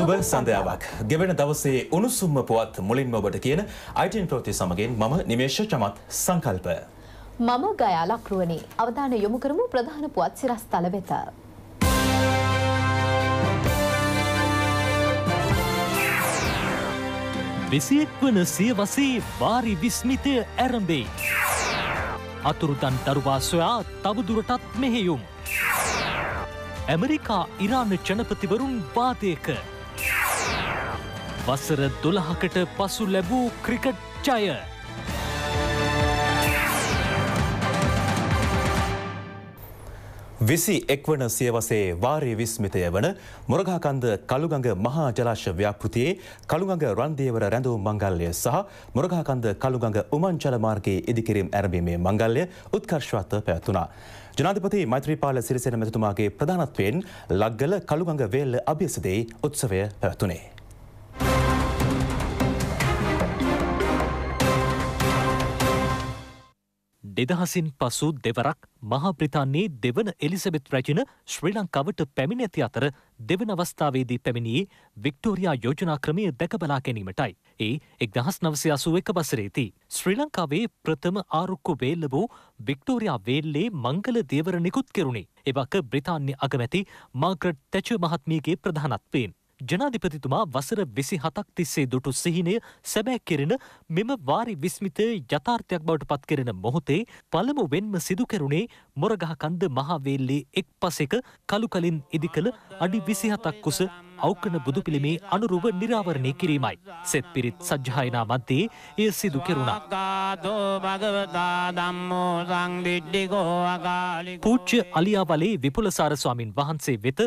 සුබ සන්ධයාවක් ගෙවෙන දවසේ උණුසුම්ම පුවත් මුලින්ම ඔබට කියන අයිටන් ප්‍රෝති සමගෙන් මම නිමේශ චමත් සංකල්ප. මම ගයා ලක්රුවනි අවධාන යොමු කරමු ප්‍රධාන පුවත් සිරස් තල වෙත. විසියෙක් වන සිය වසේ වාරි විස්මිතය ඇරඹේ. අතුරුදන් දරුවා සොයා තවදුරටත් මෙහෙයුම්. ඇමරිකා ඉරාන ජනපතිවරුන් වාදයක වසර දොළහකට පසු ලැබූ ක්‍රිකට් ජය. විසි එක්වන සියවසේ වාරය විස්මිතය වන මොරගාකන්ද කළුගඟ මහා ජලාශ ව්‍යාපෘතියේ කළුගඟ රන්දේවර රැඳවූ මංගල්ලය සහ මොරගාකන්ද කළුගඟ උමංචල මාර්ගයේ ඉදිකිරීම් ඇරඹීමේ මංගල්ලය උත්කර්ශවත්ව පැවැතුනා. ජනාධිපති මෛත්‍රීපාල සිරිසෙන මෙතුමාගේ ප්‍රධානත්වයෙන් ලක්ගල කළුගඟ වේල්ල අභ්‍යසදේ උත්සවය පැවැතුනේ. නිදහසින් පසු දෙවරක් මහාබ්‍රිතාන්නේ දෙවන එලිසබෙත් රැජින ශ්‍රී ලංකාවට පැමිණ ඇති අතර දෙවන අවස්ථාවේදී පැමිණියේ වික්ටෝරයා යෝජනා ක්‍රමය දැකබලා ගැනීමටයි. ඒ එක් දහස් නවසය අසුව එක වසරේති. ශ්‍රී ලංකාවේ ප්‍රථම ආරුක්කු වේල්ල වූ වික්ටෝරයා වේල්ලේ මංගල දේවර නිකුත් කෙරුණේ. එවක බ්‍රිතාන්‍ය අගමැති මාග්‍රට් තැච මහත්මියගේ ප්‍රධානත්වයෙන්. ජනාධිපතිතුමා වසර විසි හතක් තිස්සේ දුටු සිහිනය සැබෑ කෙරෙන මෙම වාරි විස්මිතය යථාර්ථයක් බවට පත් කෙරෙන මොහොතේ පළමු වෙන්ම සිදු කරුණේ මොරගහ කන්ද මහාවේල්ලේ එක් පසෙක කළු කලින් ඉදි කළ අඩි විසිහතක් කුස අවකන බුදු පිළිමේ අනුරුව නිරාවරණය කිරීමයි. සෙත් පිරිත් සජ්්‍යායනා මන්තේ එය සිදු කෙරුණා. පූච්ච අලියාවලේ විපුලසාර ස්වාමින් වහන්සේ වෙත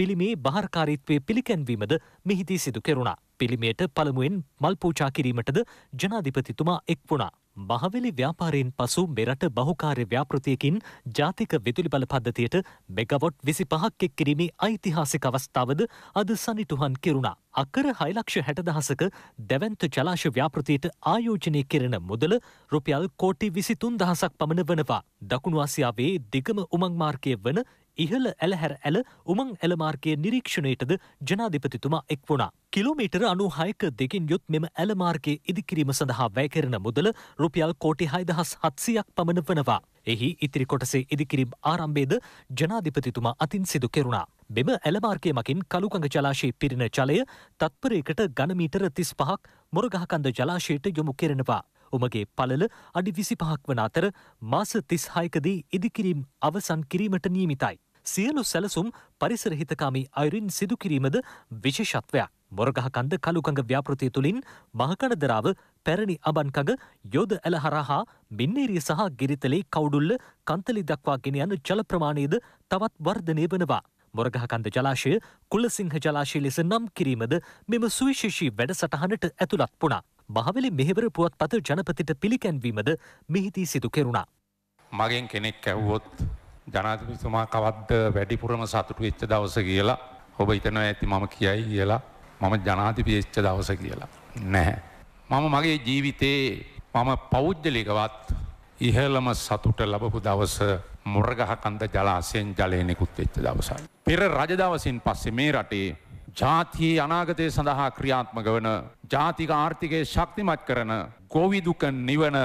පිළිමේ භාරකාරීත්වය පිළිකැන්වීමද මෙහිදී සිදු කෙරුණා. පිළිමයට පළමුුවෙන් මල් පූචා කිරීමටද ජනාධිපතිතුමා එක් වුණා. මහවෙලි ව්‍යාපාරයෙන් පසු මෙරට බහුකාර්ය ව්‍යාපෘතියකින් ජාතික විදුලි බල පද්ධතියට මෙගවොට් විසි පහක් එක් කිරීමේ ඓතිහාසික අවස්ථාවද අද සනිටුහන් කෙරුණා. අකර හයිලක්ෂ හැටදහසක දැවන්ත ජලාශ ව්‍යාපෘතියට ආයෝජනය කෙරෙන මුදල රුපියල් කෝටි විසිතුන් දහසක් පමණ වනවා. දකුණු ආසියාවේ දිගම උමංමාර්කය වන ඉහළ ඇලහැර ඇල උමං ඇලමාර්ගය නිරීක්ෂණයටද ජනාධිපතිතුමා එක් වුණා. කිලෝමීටර අනු හයක දෙකින් යුත් මෙම ඇලමාර්ගය ඉදිකිරීම සඳහා වැයකරන මුදල රුපියල් කෝටි හයිදහස් හත්සියක් පමණ වනවා. එහි ඉතිරි කොටසේ ඉදිකිරීම් ආරම්භේද ජනාධිපතිතුමා අතින් සිදු කෙරුණා. මෙම ඇලමාර්කය මකින් කළුකඟ ජලාශයේ පිරින ජලය තත්පරයකට ගනමීටර තිස් පහක් මොරගහකන්ද ජලාශයට යොමු කෙරෙනවා. උමගේ පලල අඩි විසි පහක් වන අතර මාස තිස් හයකදී ඉදිකිරීම් අවසන් කිරීමට නියමිතයි. සියලු සැලසුම් පරිසරහිතකාමී අයුරින් සිදුකිරීමද විශේෂත්වයක්. මොරගහ කන්ද කළුකඟ ව්‍යාපෘතිය තුළින් මහකඩදරාව පැරණි අබන්කඟ යොද ඇල හරහා මින්නේරිය සහ ගිරිතලේ කවුඩුල්ල කන්තලි දක්වා ගෙන යන ජල ප්‍රමාණයද තවත් වර්ධනය වනවා. මොරගහ කන්ද ජලාශය කුලසිංහ ජලාශය ලෙස නම් කිරීමද මෙම සුවිශේෂී වැඩසටහනට ඇතුළත් වුණා. මහවැලි මෙහෙවර පුවත්පත ජනපතිට පිළිකැන්වීමද මෙහිදී සිදු කෙරුණා. මගෙන් කෙනෙක් ඇහුවොත් ජනාධිපතිතුමා කවද්ද වැඩිපුරම සතුටු වෙච්ච දවස කියලා ඔබ හිතනවා ඇති මම කියයි කියලා මම ජනාධිපති වෙච්ච දවස කියලා. නැහැ. මම මගේ ජීවිතේ මම පෞද්ගලිකවත් ඉහළම සතුට ලැබපු දවස මොරගහකන්ද ජලාශයෙන් ජලය නිකුත් වෙච්ච දවසයි. පෙර රජ දවසින් පස්සේ මේ රටේ ජාතියේ අනාගතය සඳහා ක්‍රියාත්මක වන ජාතික ආර්ථිකය ශක්තිමත් කරන ගොවිදුක නිවන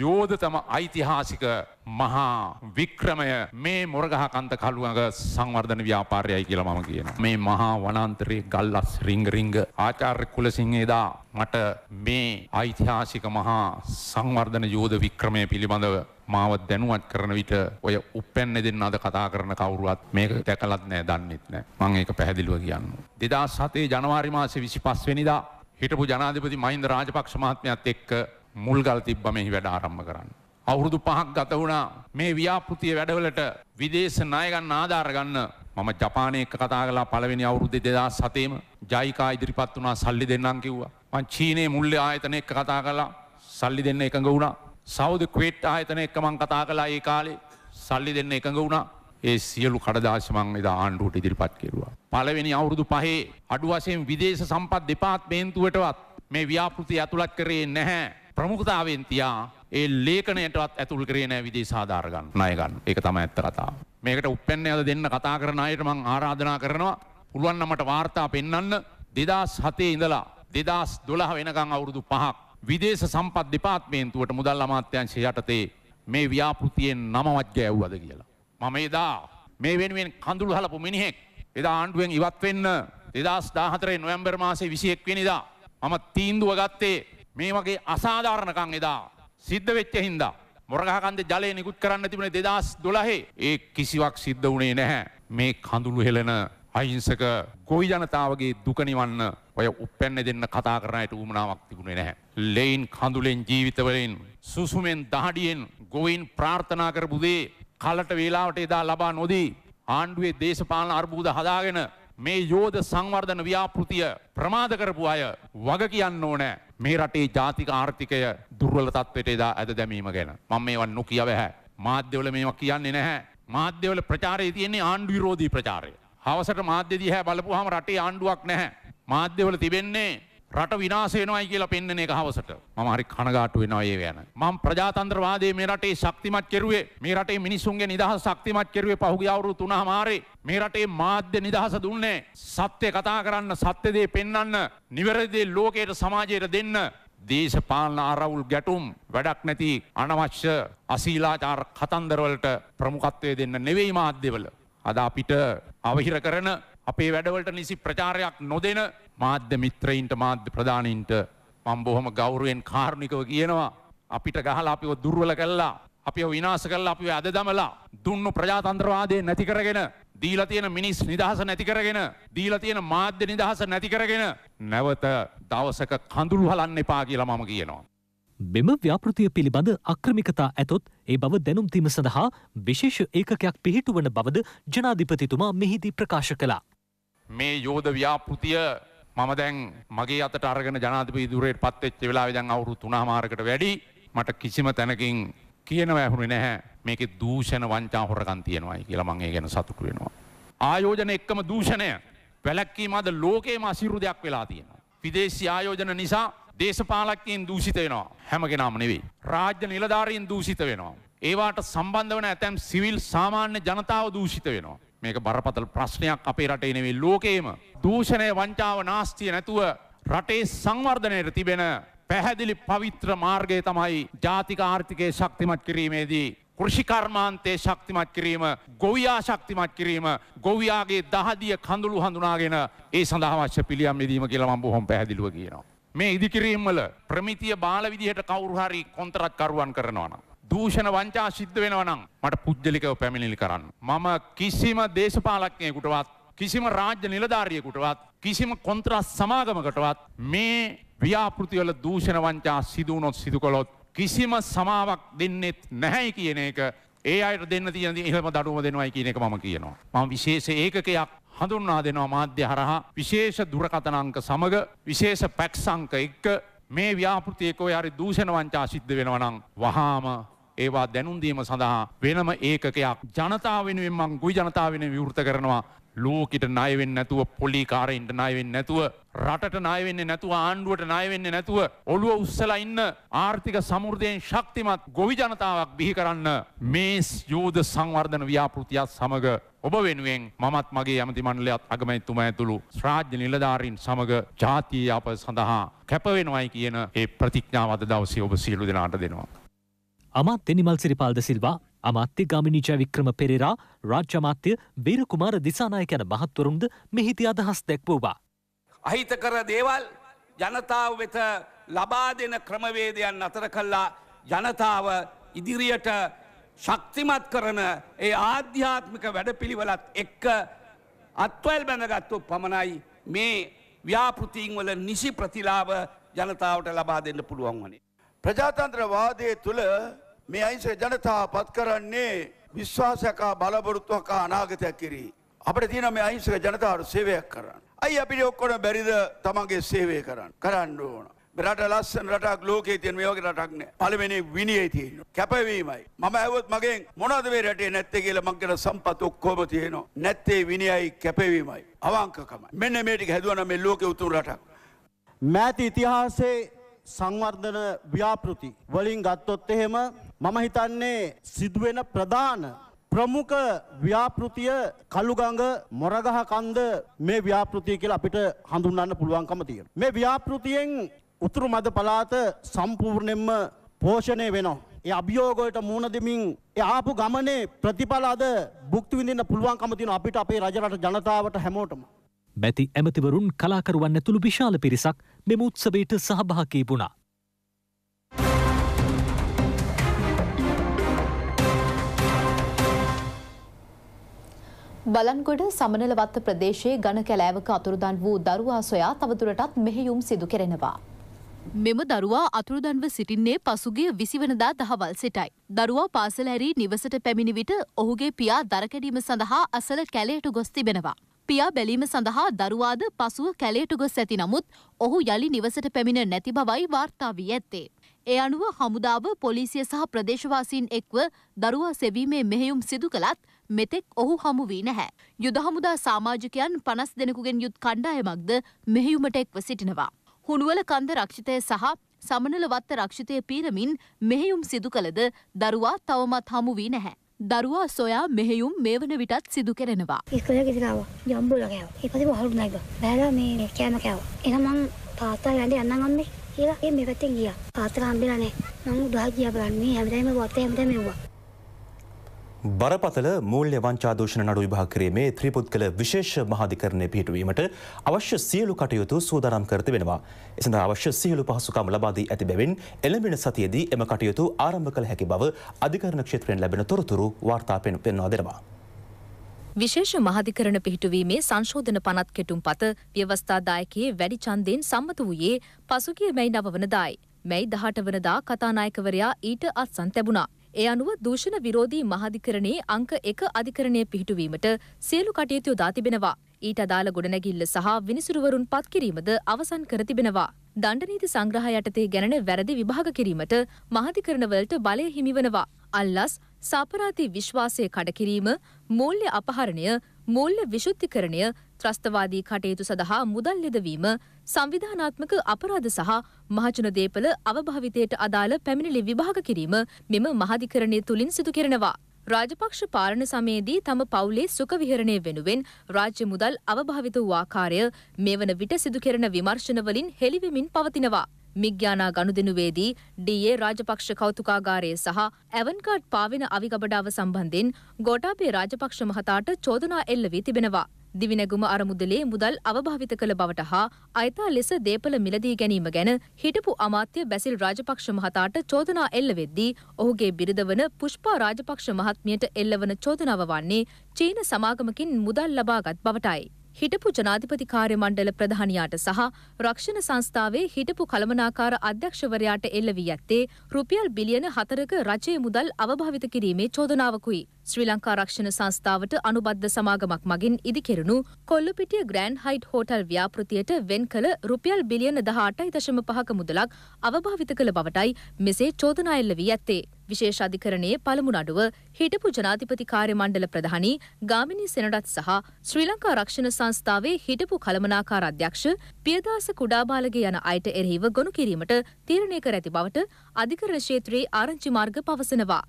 යෝධතම ඓතිහාසික මහා වික්‍රමය මේ මොරගහ කන්ත කළුවඟ සංවර්ධන ව්‍යාපාරයයි කියලා මම කියන. මේ මහා වනාන්තරයේ ගල්ලස් රිංග රිංග ආචාර්ය කුලසිංහ එදා මට මේ ඓතිහාසික මහා සංවර්ධන යෝධ වික්‍රමය පිළිබඳව මාව දැනුවත් කරන විට ඔය උපැන්න දෙන්න අද කතා කරන කවුරුවත් මේක දැකලත් නෑ දන්නෙත් නෑ මං ඒක පැහැදිලිව කියන්න. දෙදස් සතේ ජනවාරි මාසේ විසි පස්වෙනිදා හිටපු ජනාධිපති මහින්ද රාජපක්ෂ මහත්මයත් එක්ක මුල්ගල් තිබ්බ මෙහි වැඩ ආරම්භ කරන්න. අවුරුදු පහක් ගත වුණා මේ ව්‍යාපෘතිය වැඩවලට විදේශ ණයගන්න ආධාර ගන්න මම ජපානය එක්ක කතා කළා පළවෙනි අවුරුද්දේ 2007 ජයිකා ඉදිරිපත් වුණා සල්ලි දෙන්නම් කිව්වා. මං චීනයේ මුල්ලේ ආයතන එක්ක කතා කළා සල්ලි දෙන්න එකඟ වුණා. සෞධ ක්වේට් ආයතන එක්ක මං කතා කළා ඒ කාලේ සල්ලි දෙන්න එකඟ වුණා. ඒ සියලු කඩදාසි මං එදා ආණ්ඩුවට ඉදිරිපත් කෙරුවා. පළවෙනි අවුරුදු පහේ අඩු වශයෙන් විදේශ සම්පත් දෙපාර්තමේන්තුවටවත් මේ ව්‍යාපෘති ඇතුළත් කරේ නැහැ. ප්‍රමුඛතාවයෙන් තියා ඒ ලේඛනයටවත් ඇතුල් කරේ නැහැ විදේශ ආධාර ගන්න ණය ගන්න. ඒක තමයි ඇත්ත කතාව. මේකට උප්පැන්නේ අද දෙන්න කතා කරන අයට මං ආරාධනා කරනවා. පුළුවන් නම් මට වාර්තා පෙන්වන්න 2007 ඉඳලා 2012 වෙනකන් අවුරුදු 5ක් විදේශ සම්පත් දෙපාර්තමේන්තුවට මුදල් අමාත්‍යංශය යටතේ මේ ව්‍යාපෘතියෙන් නමවත් ගෑව්වද කියලා. මම එදා මේ වෙනුවෙන් කඳුළු හලපු මිනිහෙක් එදා ආණ්ඩුවෙන් ඉවත් වෙන්න 2014 නොවැම්බර් මාසේ 21 වෙනිදා මම තීන්දුව ගත්තේ මේ වගේ අසාධාරණකම් එදා සිද්ධ වෙච්ච හින්දා මොරගහකන්ද ජලය නිකුත් කරන්න තිබුණේ 2012 ඒ කිසිවක් සිද්ධ වුණේ නැහැ මේ කඳුළු හෙලන අහිංසක ගොවි ජනතාවගේ දුක නිවන්න ඔය උපැන්න දෙන්න කතා කරන්නට ඌමනාවක් තිබුණේ නැහැ. ලෙයින් කඳුලෙන් ජීවිතවලින් සුසුමෙන් දහඩියෙන් ගොවින් ප්‍රාර්ථනා කරපු දේ කලට වේලාවට එදා ලබා නොදී ආණ්ඩුවේ දේශපාලන අර්බුද හදාගෙන මේ යෝධ සංවර්ධන ව්‍යාපෘතිය ප්‍රමාද කරපු අය වග කියන්න ඕනෑ මේ රටේ ජාතික ආර්ථිකය දුර්වල තත්වයට එදා ඇද දැමීම ගැන මම මේවන් නොකිය බැහැ මාධ්‍යවල මේවා කියන්නේ නැහැ මාධ්‍යවල ප්‍රචාරය තියෙන්නේ ආණ්ඩු විරෝධී ප්‍රචාරය හවසට මාධ්‍ය දිහා බලපුවාම රටේ ආණ්ඩුවක් නැහැ. මාධ්‍යවල තිබෙන්නේ රට විනාශ වෙනවයි කියලා පෙන්වන එක හවසට. මම හරි කනගාටු වෙනවා ඒ වෙන. මම ප්‍රජාතන්ත්‍රවාදයේ මේ රටේ ශක්තිමත් කෙරුවේ මේ රටේ මිනිසුන්ගේ නිදහස ශක්තිමත් කෙරුවේ පහුගිය අවුරුදු 3 මාරේ මේ රටේ මාධ්‍ය නිදහස දුන්නේ සත්‍ය කතා කරන්න සත්‍ය දේ පෙන්වන්න නිවැරදි දේ ලෝකයට සමාජයට දෙන්න දේශපාලන අරවුල් ගැටුම් වැඩක් නැති අනවශ්‍ය අසීලාචාර කතන්දරවලට ප්‍රමුඛත්වය දෙන්න නෙවෙයි මාධ්‍යවල. අද අපිට අවහිර කරන අපේ වැඩවලට නිසි ප්‍රචාරයක් නොදෙන මාධ්‍ය මිත්‍රයින්ට මාධ්‍ය ප්‍රධානීන්ට මම බොහොම ගෞරවයෙන් කාරුණිකව කියනවා අපිට ගහලා අපිව දුර්වල කළා අපිව විනාශ කළා අපිව අද දමලා දුන්නු ප්‍රජාතන්ත්‍රවාදය නැති කරගෙන දීලා තියෙන මිනිස් නිදහස නැති කරගෙන දීලා තියෙන මාධ්‍ය නිදහස නැති කරගෙන නැවත දවසක කඳුළු හලන්න එපා කියලා මම කියනවා මෙම ව්‍යාපෘතිය පිළිබඳ අක්‍රමිකතා ඇතොත් ඒ බව දැනුම්තිම සඳහා විශේෂ ඒකකයක් පිහිටුවන බවද ජනාධිපතිතුමා මෙහිදී ප්‍රකාශ කළා. මේ යෝධ ව්‍යාපෘතිය මම දැන් මගේ අතට අරගෙන ජනාධිපති දුරේට පත්වෙච්ච වෙලාවේ දැන් අවුරුදු 3 මාරකට වැඩි මට කිසිම තැනකින් කියනවා ඇහුනේ නැහැ මේකේ දූෂණ වංචා හොරකම් තියෙනවායි කියලා මම ඒ ගැන සතුටු වෙනවා. ආයෝජන එක්කම දූෂණය වැළැක්වීම අද ලෝකේම අසීරු දෙයක් වෙලා තියෙනවා. විදේශී ආයෝජන නිසා දේශපාලකයන් දූෂිත වෙනවා. හැම කෙනාම නෙවෙයි. රාජ්‍ය නිලධාරීන් දූෂිත වෙනවා. ඒවාට සම්බන්ධ වන ඇතැම් සිවිල් සාමාන්‍ය ජනතාව දූෂිත වෙනවා. මේක බරපතල ප්‍රශ්නයක් අපේ රටේ නෙවෙයි ලෝකේම. දූෂණය වංචාව නාස්තිය නැතුව රටේ සංවර්ධනයට තිබෙන පැහැදිලි පවිත්‍ර මාර්ගය තමයි ජාතික ආර්ථිකය ශක්තිමත් කිරීමේදී කෘෂිකර්මාන්තය ශක්තිමත් කිරීම ගොවයා ශක්තිමත් කිරීම ගොවයාගේ දහදිය කඳුළු හඳුනාගෙන ඒ සඳහාවශ්‍ය පිළියම් යෙදීම කියලම බොහොම පැහැදිලිව කියනවා. මේ ඉදිකිරීම් වල ප්‍රමිතිය බාල විදිහට කවුරු හරි කොන්ත්‍රාත්කරුවන් කරනවා නම් දූෂණ වංචා සිද්ධ වෙනවා නම් මට පුජ්‍යලිකව පැමිණිලි කරන්න. මම කිසිම දේශපාලඥයෙකුටවත් කිසිම රාජ්‍ය නිලධාරියෙකුටවත් කිසිම කොන්ත්‍රාත් සමාගමකටවත් මේ ව්‍යාපෘති වල දූෂණ වංචා සිදු වුණොත් සිදු කළොත් කිසිම සමාවක් දෙන්නෙත් නැහැයි කියන එක ඒ අයට දෙන්න තියෙන ඉහළම දඩුවම දෙනවයි කියන එක මම කියනවා. මම විශේෂ ඒකකයක් හඳුන්වා දෙනවා මාධ්‍ය හරහා විශේෂ දුරකථනංක සමග විශේෂ පැක්සංක එක්ක මේ ව්‍යාපෘතියක ඔය හරි දූෂණ වංචා සිද්ධ වෙනවා නම් වහාම ඒවා දැනුම් දීම සඳහා වෙනම ඒකකයක් ජනතාව වෙනුවෙන් මං ගුයි ජනතාව වෙනුවෙන් විවෘත කරනවා ලෝකෙට ණය වෙන්නේ නැතුව පොලිකාරයින්ට ණය වෙන්නේ නැතුව රටට ණය වෙන්නේ නැතුව ආණ්ඩුවට ණය වෙන්නේ නැතුව ඔළුව උස්සලා ඉන්න ආර්ථික සමෘද්ධියෙන් ශක්තිමත් ගොවි ජනතාවක් බිහි කරන්න මේ යෝධ සංවර්ධන ව්‍යාපෘතියත් සමග ඔබ වෙනුවෙන් මමත් මගේ යමති මණ්ඩලයත් අගමැතිතුමා ඇතුළු රාජ්‍ය නිලධාරීන් සමග ජාතිය අප සඳහා කැපවෙනවයි කියන ඒ ප්‍රතිඥාව අද දවසේ ඔබ සියලු දෙනාට දෙනවා. අමාත්‍ය නිමල් සිරිපාල්ද සිල්වා අමාත්‍ය ගමිනිජය වික්‍රම පෙරේරා රාජ්‍යමාත්‍ය වීරකුමාර දිසානායක යන මහත්වරුන්ද මෙහිදී අදහස් දැක්වුවා. අහිතකර දේවල් ජනතාව වෙත ලබා දෙන ක්‍රමවේදයන් අතර කළා ජනතාව ඉදිරියට ශක්තිමත් කරන ඒ ආධ්‍යාත්මික වැඩපිළිවෙලත් එක්ක අත්වල් බැඳගත්තු පමණයි මේ ව්‍යාපෘතිීන් වල නිසි ප්‍රතිලාව ජනතාවට ලබා දෙන්න පුළුවන් වනේ. ප්‍රජාතන්ත්‍රවාදය තුළ මේ අයින්සේ ජනතාව පත් කරන්නේ විශ්වාසයකා බලපොරොත්තුවකා අනාගතයක් කිරී. අපට තියන මේ අයිංසක ජනතාවට සේවයක් කරන්න. අයි අපිට ඔක්කොට බැරිද තමන්ගේ සේවය කරන්න කරන්න ඕන. රට ලස්සන රටක් ලෝකේ තියෙන මේ වගේ රටක් නෑ. පළවෙනි විනයයි තියෙනවා. කැපවීමයි. මම ඇහුවොත් මගෙන් මොනවද මේ රටේ නැත්තේ කියලා මං කියන සම්පත් ඔක්කොම තියෙනවා. නැත්තේ විනයයි කැපවීමයි. අවංකකමයි. මෙන්න මේ ටික හැදුවා නම් මේ ලෝකේ උතුම් රටක්. මෑත ඉතිහාසයේ සංවර්ධන ව්‍යාපෘති වලින් ගත්තොත් එහෙම මම හිතන්නේ සිදුවෙන ප්‍රධාන ප්‍රමුඛ ව්‍යාපෘතිය කළුගඟ මොරගහ කන්ද මේ ව්‍යාපෘතිය කියලා අපිට හඳුන්වන්න පුළුවන්කම තියෙනවා. මේ ව්‍යාපෘතියෙන් උතුරු මද පළාත සම්පූර්ණයෙන්ම පෝෂණය වෙනවා. ඒ අභියෝගයට මුහුණ දෙමින් ඒ ආපු ගමනේ ප්‍රතිඵල අද භුක්ති විඳින්න පුළුවන්කම තියෙන අපිට අපේ රජරට ජනතාවට හැමෝටම. බැති ඇමතිවරුන් කලාකරුවන් ඇතුළු විශාල පිරිසක් මෙම උත්සවයට සහභාගී වුණා. බලන්ගොඩ සමනලවත්ත ප්‍රදේශයේ ගණ කැලෑවක අතුරුදන් වූ දරුවා සොයා තවදුරටත් මෙහෙයුම් සිදු කෙරෙනවා. මෙම දරුවා අතුරුදන්ව සිටින්නේ පසුගිය විසිවනදා දහවල් සිටයි. දරුවා පාසල ඇරී නිවසට පැමිණි විට ඔහුගේ පියා දරකැඩීම සඳහා අසල කැලයට ගොස් තිබෙනවා. පියා බැලීම සඳහා දරුවාද පසුව කැලයට ගොස් ඇති නමුත් ඔහු යළි නිවසට පැමිණ නැති බවයි වාර්තා වී ඇත්තේ. ඒ අනුව හමුදාව පොලිසිය සහ ප්‍රදේශවාසීන් එක්ව දරුවා සෙවීමේ මෙහෙයුම් සිදු කළත් මෙතෙක් ඔහු හමු වී නැහැ. යුද හමුදා සාමාජිකයන් පනස් දෙනෙකුගෙන් යුත් කණ්ඩායමක්ද මෙහෙයුමට එක්ව සිටිනවා. හුණුවල කන්ද රක්ෂිතය සහ සමනලවත්ත රක්ෂිතය පීරමින් මෙහෙයුම් සිදු කළද දරුවා තවමත් හමු වී නැහැ. දරුවා සොයා මෙහෙයුම් මේ වන විටත් සිදු කරෙනවා. ඉස්කොල ගෙතිනාව යම්බුල කෑව. ඉපදිම හවුරු නැග. බෑලා මේ කෑම කෑව. එහෙනම් මං තාත්තා වැඩ යන්න ගම්මේ කියලා ඒ මේ පැත්තෙන් ගියා. තාත්තා හම්බෙලා නැහැ. මං උදාහ ගියා බලන්නේ හැමදාම වත්තේ හැමදාම මෙව්වා. බරපතල මූල්‍ය වංචාදෝෂණ නඩු විභාග කිරීමේ ත්‍රිපුද්ගල විශේෂ මහාධිකරණය පිහිටුවීමට අවශ්‍ය සියලු කටයුතු සූදානම් කරත වෙනවා. එසඳ අවශ්‍ය සියලු පහසුකම් ලබා දී ඇති බැවින් එළඹෙන සතියේදී එම කටයුතු ආරම්භ කළ හැකි බව අධිකරණ ක්ෂේත්‍රයෙන් ලැබෙන තොරතුරු වාර්තා පෙන්වා දෙනවා. විශේෂ මහධිකරණ පිහිටුවීමේ සංශෝධන පනත් කෙටුම් පත ව්‍යවස්ථාදායකයේ වැඩි චන්දයෙන් සම්මත වූයේ පසුගිය මැයි නව වනදායි. මැයි දහට වනදා කතානායකවරයා ඊට අත්සන් තැබුණා. ඒ අනුව දූෂණ විරෝධී මහධිකරණයේ අංක එක අධිකරණය පිහිටුවීමට සියලු කටයුතු යොදා තිබෙනවා. ඊට අදාළ ගොඩනැගිල්ල සහ විනිසුරුවරුන් පත් කිරීමද අවසන් කර තිබෙනවා. දණ්ඩනීති සංග්‍රහ යටතේ ගැනන වැරදි විභාග කිරීමට මහධිකරණවලට බලය හිමිවනවා. අල්ලස් සාපරාති විශ්වාසය කඩකිරීම, මූල්‍ය අපහරණය, මූල්‍ය විශුද්ධිකරණය ත්‍රස්තවාදී කටයුතු සඳහා මුදල් ලෙදවීම සංවිධානාත්මක අපරාධ සහ මහජන දේපල අවභාවිතයට අදාළ පැමිණිලි විභාග කිරීම මෙම මහධිකරණය තුලින් සිදු කෙරෙනවා. රාජපක්ෂ පාලන සමයේදී තම පවුලේ සුඛ විහරණය වෙනුවෙන් රාජ්‍ය මුදල් අවභාවිත වූ ආකාරය මෙවන විට සිදු කෙරෙන විමර්ශනවලින් හෙළිවෙමින් පවතිනවා. මිග්‍යානා ගනුදෙනුවේදී ඩීඒ රාජපක්ෂ කෞතුකාගාරය සහ ඇවන්කාඩ් පාවින අවිගබඩාව සම්බන්ධෙන් ගෝටාපේ රාජපක්ෂ මහතාට චෝදනා එල්ල වී තිබෙනවා. දිවිනැගුම අරමුදලේ මුදල් අවභාවිත කළ බවට හා අයථා ලෙස දේපල මිලදී ගැනීම ගැන හිටපු අමාත්‍ය බැසිල් රාජපක්ෂ මහතාට චෝදනා එල්ල වෙද්දී ඔහුගේ බිරිඳ වන පුෂ්පා රාජපක්ෂ මහත්මියට එල්ලවන චෝදනාව වන්නේ චීන සමාගමකින් මුදල් ලබාගත් බවටයි. හිටපු ජනාධිපති කාර්ය මණ්ඩල ප්‍රධානියාට සහ රක්ෂණ සංස්ථාවේ හිටපු කළමනාකාර අධ්‍යක්ෂවරයාට එල්ල වී ඇත්තේ රුපියල් බිලියන හතරක රජයේ මුදල් අවභාවිත කිරීමේ චෝදනාවකුයි. ශ්‍රී ලංකා රක්ෂණ සංස්ථාවට අනුබද්ධ සමාගමක් මගින් ඉදිකෙරුණු කොල්ලුපිටිය ග්‍රෑන්ඩ් හයිට් හෝටල් ව්‍යාපෘතියට වෙන් කළ රුපියල් බිලියන 18.5ක මුදලක් අවභාවිත කළ බවටයි මෙසේ චෝදනා එල්ල වී ඇත්තේ. විශේෂ අධිකරණයේ පළමු නඩුව හිටපු ජනාධිපති කාර්ය මණ්ඩල ප්‍රධානී ගාමිණී සෙනඩත් සහ ශ්‍රී ලංකා රක්ෂණ සංස්ථාවේ හිටපු කළමනාකාර අධ්‍යක්ෂ පියදාස කුඩාබාලගේ යන අයට එරෙහිව ගොනු කිරීමට තීරණය කර ඇති බවට අධිකරණ ක්ෂේත්‍රයේ ආරංචි මාර්ග පවසනවා.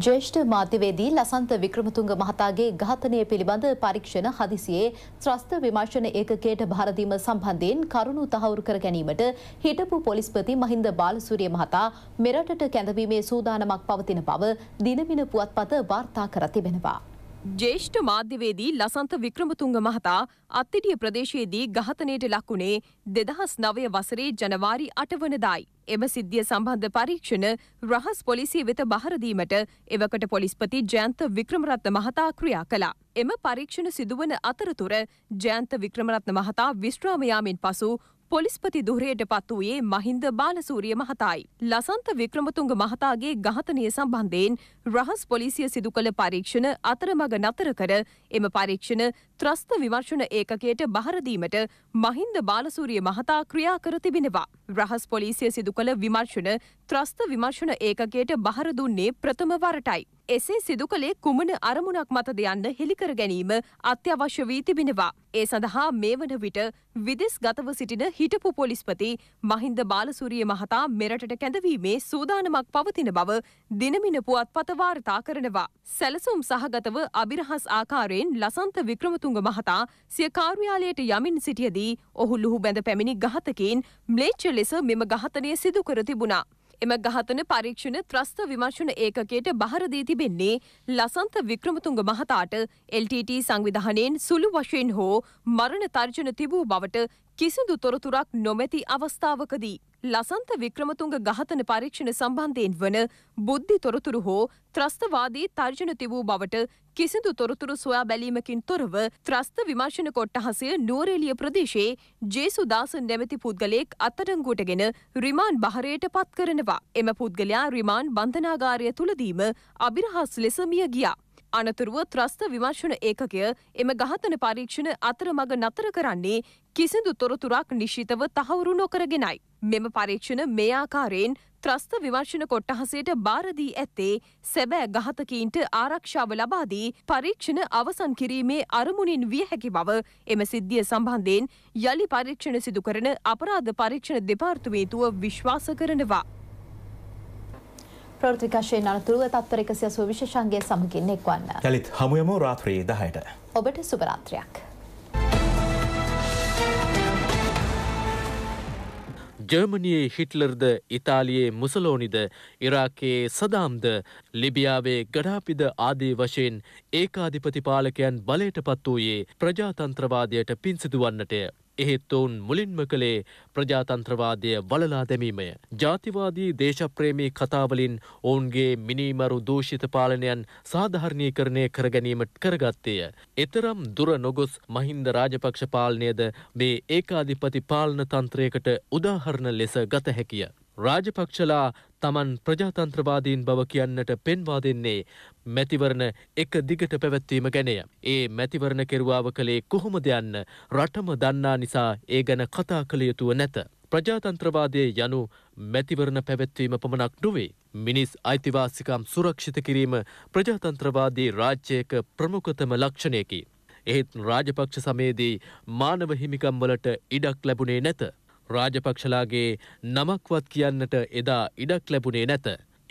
ජේෂ්ඨ මාධ්‍යවේදී ලසන්ත වික්‍රමතුංග මහතාගේ ඝාතනය පිළිබඳ පරීක්ෂණ හදිසියේ ත්‍රස්ත විමර්ශන ඒකකයට භාරදීම සම්බන්ධයෙන් කරුණු තහවුරු කර ගැනීමට හිටපු පොලිස්පති මහින්ද බාලසූරිය මහතා මෙරටට කැඳවීමේ සූදානමක් පවතින බව දිනමින පුවත්පත වාර්තා කර තිබෙනවා. ජේෂ්ඨ මාධ්‍යවේදී ලසන්ත වික්‍රමතුංග මහතා අත්තිටිය ප්‍රදේශයේදී ඝාතනයට ලක්වුණේ දෙදහස් නවය වසරේ ජනවාරි අටවනදායි. එම සිද්ධිය සම්බන්ධ පරීක්ෂණ රහස් පොලිසිය වෙත බහරදීමට එවකට පොලිස්පති ජයන්ත වික්‍රමරත්න මහතා ක්‍රියා කළා. එම පරීක්ෂණ සිදුවන අතරතුර ජයන්ත වික්‍රමරත්න මහතා විශ්‍රාමයාමෙන් පසු පොලිස්පති දුහරයට පත් වූයේ මහින්ද බාලසූරිය මහතායි. ලසන්ත වික්‍රමතුංග මහතාගේ ඝාතනය සම්බන්ධයෙන් රහස් පොලිසිය සිදු කළ පරීක්ෂණ අතරමඟ නතර කර එම පරීක්ෂණ ත්‍රස්ත විමර්ශන ඒකකයට බහරදීමට මහින්ද බාලසූරිය මහතා ක්‍රියා කර තිබෙනවා. රහස් පොලිසිය සිදු කළ විමර්ශන ත්‍රස්ත විමර්ශන ඒකකයට බහර දුන්නේ ප්‍රථම වරටයි. එසේ සිදු කළේ කුමන අරමුණක් මතද යන්න හෙළිකර ගැනීම අත්‍යවශ්‍ය වී තිබෙනවා. ඒ සඳහා මේ වන විට විදෙස් ගතව සිටින හිටපු පොලිස්පති මහින්ද බාලසූරිය මහතා මෙරටට කැඳවීමේ සූදානමක් පවතින බව දිනමින පුවත්පත වාර්තා කරනවා. සැලසුම් සහගතව අභිරහස් ආකාරයෙන් ලසන්ත වික්‍රමතුන් අනුංග මහතා සිය කාර්යාලයට යමින් සිටියදී ඔහු ලුහු බැඳ පැමිණි ඝාතකයින් ම්ලේච්ඡ ලෙස මෙම ඝාතනය සිදු කර තිබුණා. එම ඝාතන පරීක්ෂණ ත්‍රස්ත විමර්ශන ඒකකයට බහර දී තිබෙන්නේ ලසන්ත වික්‍රමතුංග මහතාට LTT සංවිධානයෙන් සුළු වශයෙන් හෝ මරණ තර්ජන තිබූ බවට කිසිදු තොරතුරක් නොමැති අවස්ථාවකදී ලසන්ත වික්‍රමතුංග ඝාතන පරීක්ෂණ සම්බන්ධයෙන් වන බුද්ධි තොරතුරු හෝ ත්‍රස්තවාදී තර්ජන තිබූ බවට කිසිදු තොරතුරු සොයා බැලීමකින් තොරව ත්‍රස්ත විමර්ශන කොට්ටහසය නුවරේලිය ප්‍රදේශයේ ජේසුදාස නැමැති පුද්ගලයෙක් අත්අඩංගුවටගෙන රිමාන් බහරයට පත් කරනවා. එම පුද්ගලයා රිමාන් බන්ධනාගාරය තුලදීම අභිරහස් ලෙස මිය ගියා. අනතුරුව ත්‍රස්ත විමර්ශන ඒකකය එම ගහතන පරීක්ෂණ අතරමඟ නතර කරන්නේ කිසිදු තොරතුරක් නිශ්චිතව තහවුරු නොකරගෙනයි. මෙම පරීක්ෂණ මේ ආකාරයෙන් ත්‍රස්ත විවර්ශන කොට්ටහසයට බාරදී ඇත්තේ සැබෑ ඝාතකීන්ට ආරක්ෂාව ලබාදී පරීක්ෂණ අවසන් කිරීමේ අරමුණින් විය හැකි බව එම සිද්ධිය සම්බන්ධයෙන් යළි පරීක්ෂණ සිදු කරන අපරාධ පරීක්ෂණ දෙපාර්තමේන්තුව විශ්වාස කරනවා. ප්‍රෘතිකශයෙන් අනතුරුව තත්වර එකසිය සුවිශෂන්ගේ සමගින් එක්වන්න. යළිත් හමුයමෝ රාත්‍රී දහයට. ඔබට සුභරාත්‍රයක්. ජර්මණයේ හිට්ලර්ද ඉතාලියේ මුසලෝනිද ඉරාකයේ සදාම්ද ලිබියාවේ ගඩාපිද ආදී වශයෙන් ඒකාධිපතිපාලකයන් බලයට පත් වූයේ ප්‍රජාතන්ත්‍රවාදයට පින්සිදුවන්නටය. එහෙත් ඔවුන් මුලින්ම කළේ ප්‍රජාතන්ත්‍රවාදය වලලා දැමීමය. ජාතිවාදී දේශප්‍රේමී කතාවලින් ඔවුන්ගේ මිනීමරු දූෂිත පාලනයන් සාධහරණීකරණය කරගැනීමට කරගත්තේය. එතරම් දුර නොගොස් මහින්ද රාජපක්ෂ පාලනයද මේ ඒකාධිපති පාලන තන්ත්‍රයකට උදාහරණ ලෙස ගත හැකිය. රාජපක්ෂලා තමන් ප්‍රජාතන්ත්‍රවාදීන් බව කියන්නට පෙන්වා දෙන්නේ මැතිවරණ එක දිගට පැවැත්වීම ගැනය. ඒ මැතිවරණ කෙරුවාව කළේ කොහොමද යන්න රටම දන්නා නිසා ඒ ගැන කතා කළ යුතුව නැත. ප්‍රජාතන්ත්‍රවාදය යනු මැතිවරණ පැවැත්වීම පමණක් නොවේ. මිනිස් අයිතිවාසිකම් සුරක්ෂිත කිරීම ප්‍රජාතන්ත්‍රවාදී රාජ්‍යයක ප්‍රමුඛතම ලක්ෂණයකි. එහෙත් රාජපක්ෂ සමයේදී මානව හිමිකම් වලට ඉඩක් ලැබුණේ නැත. රාජපක්ෂලාගේ නමක්වත් කියන්නට එදා ඉඩක් ලැබුණේ නැත.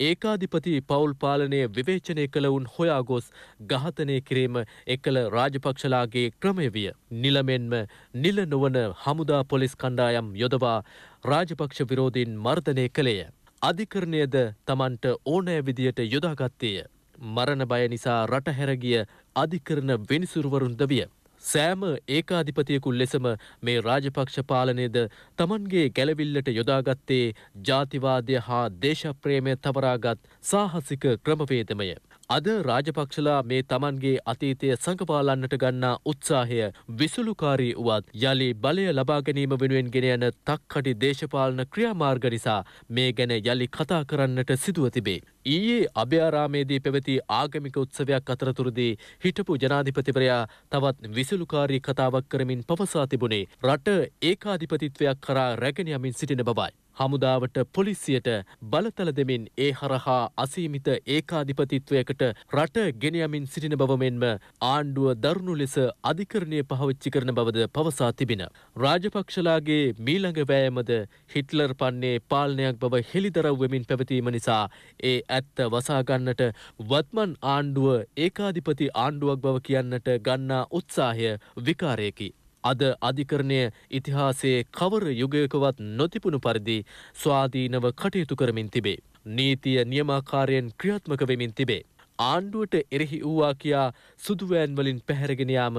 ඒකාධිපති පවුල් පාලනය විවේචනය කළවුන් හොයාගොස් ඝාතනය කිරීම එකල රාජපක්ෂලාගේ ක්‍රමය විය. නිලමෙන්ම නිල නොවන හමුදා පොලිස් කණ්ඩායම් යොදවා රාජපක්ෂ විරෝධීන් මර්ධනය කළේය. අධිකරණයද තමන්ට ඕනෑ විදියට යොදාගත්තේය. මරණ බය නිසා රටහැරගිය අධිකරණ වෙනිසුරුවරුන්ද විය. සෑම ඒකාධිපතියකු ලෙසම මේ රාජපක්ෂ පාලනයද තමන්ගේ ගැලවිල්ලට යොදාගත්තේ ජාතිවාදය හා දේශප්‍රේමය තවරාගත් සාහසික ක්‍රමවේදමය. අද රාජපක්ෂලා මේ තමන්ගේ අතීතය සඟපාලන්නට ගන්නා උත්සාහය විසුළුකාරී වුවත් යළි බලය ලබාගැනීම වෙනුවෙන් ගෙන යන තක්කටි දේශපාලන ක්‍රියාමාර්ග නිසා මේ ගැන යළි කතා කරන්නට සිදුව තිබේ. ඊයේ අභ්‍යාරාමේදී පැවති ආගමික උත්සවයක් අතරතුරදී හිටපු ජනාධිපතිවරයා තවත් විසුළුකාරී කතාවක් කරමින් පවසා තිබුණේ රට ඒකාධිපතිත්වයක් කරා රැගෙන යමින් සිටින බවයි. හමුදාවට පොලිසියට බලතල දෙමින් ඒ හරහා අසීමිත ඒකාධිපතිත්වයකට රට ගෙනයමින් සිටින බව මෙන්ම ආණ්ඩුව දරුණු ලෙස අධිකරණය පහවිච්චි කරන බවද පවසා තිබෙන. රාජපක්ෂලාගේ මීළඟ වෑයමද හිට්ලර් පන්නේ පාලනයක් බව හෙළිදරව්වෙමින් පැවතීම නිසා ඒ ඇත්ත වසාගන්නට වත්මන් ආණ්ඩුව ඒකාධිපති ආණ්ඩුවක් බව කියන්නට ගන්නා උත්සාහය විකාරයකි. අද අධිකරණය ඉතිහාසයේ කවර යුගයකවත් නොතිපුණු පරිදි ස්වාධීනව කටයුතු කරමින් තිබේ. නීතිය නියමාකාරයෙන් ක්‍රියාත්මක වෙමින් තිබේ. ආණ්ඩුවට එරෙහි වූවා කියා සුදුවෑන්වලින් පැහැරගෙනයාම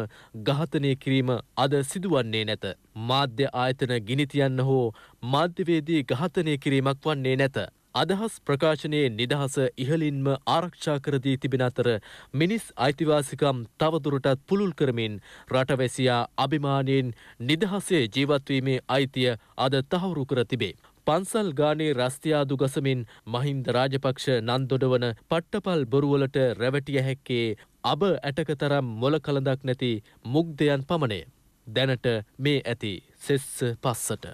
ඝාතනය කිරීම අද සිදුවන්නේ නැත. මාධ්‍ය ආයතන ගිනිතියන්න හෝ මාධ්‍යවේදී ඝාතනය කිරීමක් වන්නේ නැත. අදහස් ප්‍රකාශනයේ නිදහස ඉහලින්ම ආරක්ෂා කරදී තිබෙන අතර මිනිස් අයිතිවාසිකම් තවදුරටත් පුළුල් කරමින් රටවැසියා අභිමානයෙන් නිදහසේ ජීවත්වීමේ අයිතිය අද තහවුරු කර තිබේ. පන්සල් ගානේ රස්තියාදු ගසමින් මහින්ද රාජපක්ෂ නන්දොඩවන පට්ටපල් බොරුවලට රැවටිය හැක්කේ අබ ඇටක තරම් මොල කළඳක් නැති මුක්දයන් පමණේ. දැනට මේ ඇති සෙස්ස පස්සට.